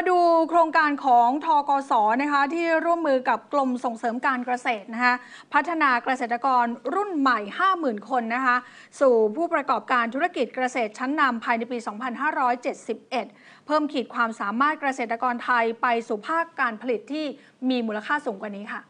มาดูโครงการของทกศนะคะ ที่ร่วมมือกับกรมส่งเสริมการเกษตรนะคะพัฒนาเกษตรกรรุ่นใหม่ 50,000 คนนะคะ สู่ผู้ประกอบการธุรกิจเกษตรชั้นนำภายในปี 2571 เพิ่มขีดความสามารถเกษตรกรไทยไปสู่ภาคการผลิตที่มีมูลค่าสูงกว่านี้ค่ะ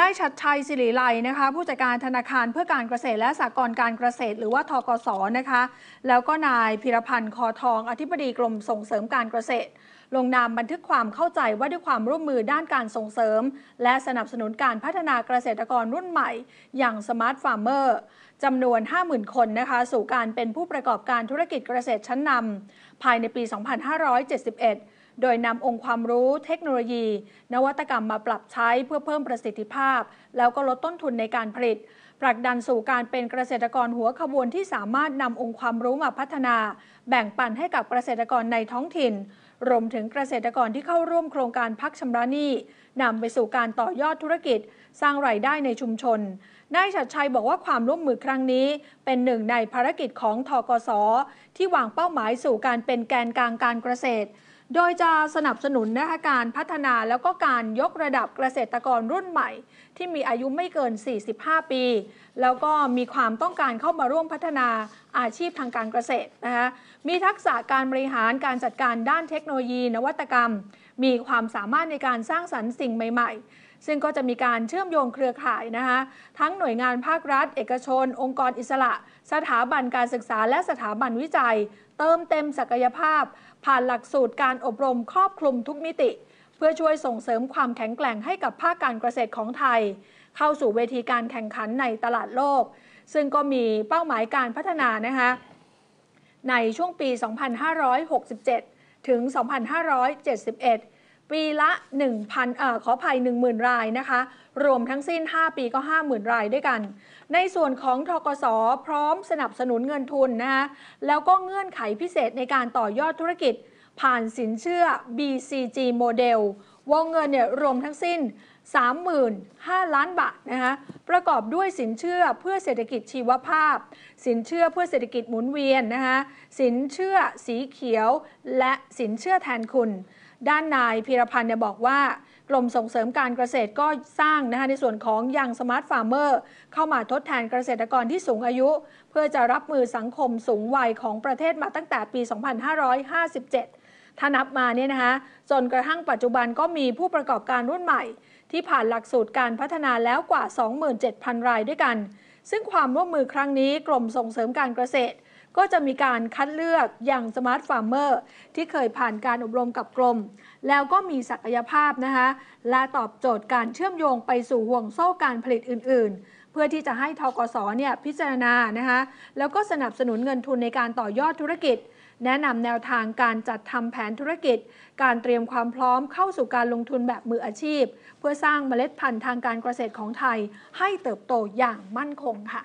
นายชัดชัยสิริไลนะคะผู้จัดการธนาคารเพื่อการเกษตรและสหกรณ์การเกษตร หรือว่าทกศนะคะ แล้วก็นายพิรพันธ์คอทอง อธิบดีกรมส่งเสริมการเกษตร ลงนามบันทึกความเข้าใจว่าด้วยความร่วมมือด้านการส่งเสริม และสนับสนุนการพัฒนาเกษตรกรรุ่นใหม่ อย่างสมาร์ทฟาร์มเมอร์จำนวน 50,000 คนนะคะสู่การเป็นผู้ประกอบการธุรกิจเกษตรชั้นนำภายในปี 2571โดยนำองค์ความรู้เทคโนโลยี นวัตกรรมมาปรับใช้เพื่อเพิ่มประสิทธิภาพแล้วก็ลดต้นทุนในการผลิตผลักดันสู่การเป็นเกษตรกรหัวขบวนที่สามารถนำองค์ความรู้มาพัฒนา แบ่งปันให้กับเกษตรกรในท้องถิ่น รวมถึงเกษตรกรที่เข้าร่วมโครงการพักชำระหนี้นำไปสู่การต่อยอดธุรกิจสร้างไรายได้ในชุมชนนายชัดชัยบอกว่าความร่วมมือครั้งนี้ เป็นหนึ่งในภารกิจของทกศที่วางเป้าหมายสู่การเป็นแกนกลางการเกษตรโดยจะสนับสนุนนะคะการพัฒนาแล้วก็การยกระดับเกษตรกรรุ่นใหม่ ที่มีอายุไม่เกิน 45 ปี แล้วก็มีความต้องการเข้ามาร่วมพัฒนาอาชีพทางการเกษตรนะคะมีทักษะการบริหารการจัดการด้านเทคโนโลยีนวัตกรรมมีความสามารถในการสร้างสรรค์สิ่งใหม่ๆ ซึ่งก็จะมีการเชื่อมโยงเครือข่ายนะคะ ทั้งหน่วยงานภาครัฐ เอกชน องค์กรอิสระ สถาบันการศึกษาและสถาบันวิจัย เติมเต็มศักยภาพ ผ่านหลักสูตรการอบรมครอบคลุมทุกมิติ เพื่อช่วยส่งเสริมความแข็งแกร่งให้กับภาคการเกษตรของไทย เข้าสู่เวทีการแข่งขันในตลาดโลก ซึ่งก็มีเป้าหมายการพัฒนานะคะในช่วงปี 2567ถึง 2,571 ปีละ 1,000เอ่อขอภัย10,000 รายนะคะ รวมทั้งสิ้น 5 ปีก็ 50,000 รายด้วยกัน ในส่วนของทกสพร้อมสนับสนุนเงินทุนนะคะแล้วก็เงื่อนไขพิเศษในการต่อยอดธุรกิจ ผ่านสินเชื่อ BCG โมเดลวงเงินเนี่ย รวมทั้งสิ้น3 5 ล้านบาทนะคะประกอบด้วยสินเชื่อเพื่อเศรษฐกิจชีวภาพ สินเชื่อเพื่อเศรษฐกิจหมุนเวียนนะคะสินเชื่อสีเขียวและสินเชื่อแทนคุณ ด้านนายพีรพันธ์เนี่ยบอกว่ากรมส่งเสริมการเกษตรก็สร้างนะคะในส่วนของยังสมาร์ทฟาร์มเมอร์เข้ามาทดแทนเกษตรกรที่สูงอายุ เพื่อจะรับมือสังคมสูงวัยของประเทศมาตั้งแต่ปี 2557ถ้านับมาเนี่ยนะคะจนกระทั่งปัจจุบันก็มีผู้ประกอบการรุ่นใหม่ ที่ผ่านหลักสูตรการพัฒนาแล้วกว่า 27,000 รายด้วยกัน ซึ่งความร่วมมือครั้งนี้กรมส่งเสริมการเกษตรก็จะมีการคัดเลือกอย่างสมาร์ทฟาร์มเมอร์ที่เคยผ่านการอบรมกับกรมแล้วก็มีศักยภาพนะคะและตอบโจทย์การเชื่อมโยงไปสู่ห่วงโซ่การผลิตอื่น ๆ เพื่อที่จะให้ทกศเนี่ยพิจารณานะคะแล้วก็สนับสนุนเงินทุนในการต่อยอดธุรกิจ แนะนำแนวทางการจัดทำแผนธุรกิจ การเตรียมความพร้อมเข้าสู่การลงทุนแบบมืออาชีพ เพื่อสร้างเมล็ดพันธุ์ทางการเกษตรของไทยให้เติบโตอย่างมั่นคงค่ะ